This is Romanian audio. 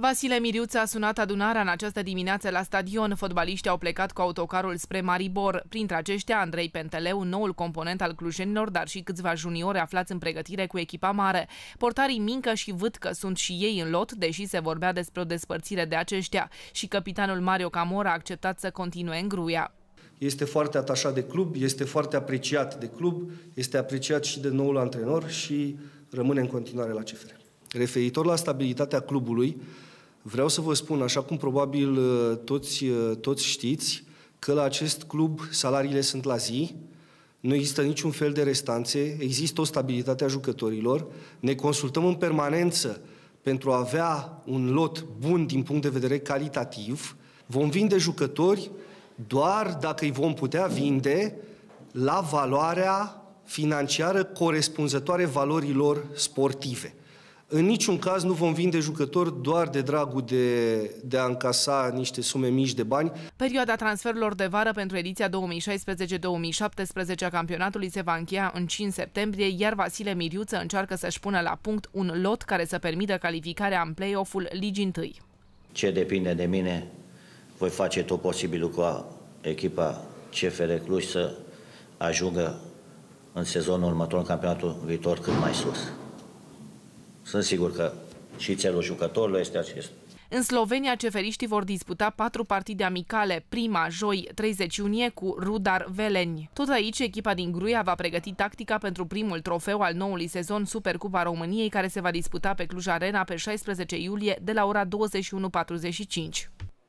Vasile Miriuță a sunat adunarea în această dimineață la stadion. Fotbaliștii au plecat cu autocarul spre Maribor. Printre aceștia, Andrei Penteleu, noul component al clujenilor, dar și câțiva juniori aflați în pregătire cu echipa mare. Portarii Mincă și Vâtcă sunt și ei în lot, deși se vorbea despre o despărțire de aceștia. Și capitanul Mario Camora a acceptat să continue în gruia. Este foarte atașat de club, este foarte apreciat de club, este apreciat și de noul antrenor și rămâne în continuare la CFR. Referitor la stabilitatea clubului, vreau să vă spun, așa cum probabil uh, toți, uh, toți știți, că la acest club salariile sunt la zi, nu există niciun fel de restanțe, există o stabilitate a jucătorilor, ne consultăm în permanență pentru a avea un lot bun din punct de vedere calitativ, vom vinde jucători doar dacă îi vom putea vinde la valoarea financiară corespunzătoare valorilor sportive. În niciun caz nu vom vinde jucători doar de dragul de, de a încasa niște sume mici de bani. Perioada transferurilor de vară pentru ediția 2016-2017 a campionatului se va încheia în 5 septembrie, iar Vasile Miriuță încearcă să-și pună la punct un lot care să permită calificarea în play-off-ul Ligii 1. Ce depinde de mine, voi face tot posibilul cu echipa CFR Cluj să ajungă în sezonul următor, în campionatul viitor, cât mai sus. Sunt sigur că și țelul jucătorilor este acest. În Slovenia, ceferiștii vor disputa patru partide amicale, prima, joi, 30 iunie, cu Rudar Veleni. Tot aici, echipa din Gruia va pregăti tactica pentru primul trofeu al noului sezon Supercupa României, care se va disputa pe Cluj Arena pe 16 iulie de la ora 21.45.